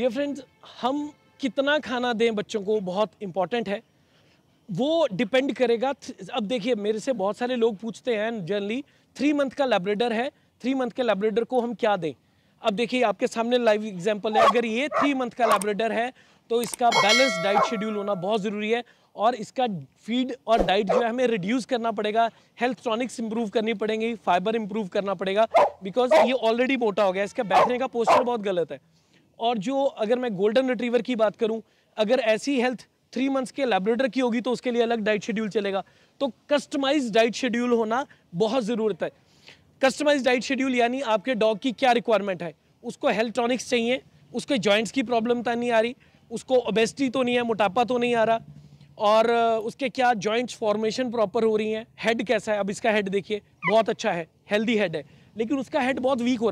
dear friends हम कितना खाना दें बच्चों को बहुत इंपॉर्टेंट है वो डिपेंड करेगा अब देखिए मेरे से बहुत सारे लोग पूछते हैं जनरली थ्री मंथ का लेबरेडर है थ्री मंथ के लेबरेडर को हम क्या दें अब देखिए आपके सामने लाइव एग्जाम्पल है अगर ये थ्री मंथ का लेबरेडर है तो इसका बैलेंस डाइट शेड्यूल होना बहुत ज़रूरी है और इसका फीड और डाइट जो है हमें रिड्यूस करना पड़ेगा हेल्थ ट्रॉनिक्स इंप्रूव करनी पड़ेंगी फाइबर इंप्रूव करना पड़ेगा बिकॉज ये ऑलरेडी मोटा हो गया इसका बैठने का पोस्टर बहुत गलत है और जो अगर मैं गोल्डन रिट्रीवर की बात करूँ अगर ऐसी हेल्थ थ्री मंथ्स के लेबोरेटर की होगी तो उसके लिए अलग डाइट शेड्यूल चलेगा तो कस्टमाइज डाइट शेड्यूल होना बहुत ज़रूरत है कस्टमाइज डाइट शेड्यूल यानी आपके डॉग की क्या रिक्वायरमेंट है उसको हेल्थ टॉनिक्स चाहिए उसके जॉइंट्स की प्रॉब्लम तो नहीं आ रही उसको ओबेसिटी तो नहीं है मोटापा तो नहीं आ रहा और उसके क्या जॉइंट्स फॉर्मेशन प्रॉपर हो रही हैं हेड कैसा है अब इसका हेड देखिए बहुत अच्छा है हेल्दी हेड है लेकिन उसका हेड बहुत वीक हो रहा है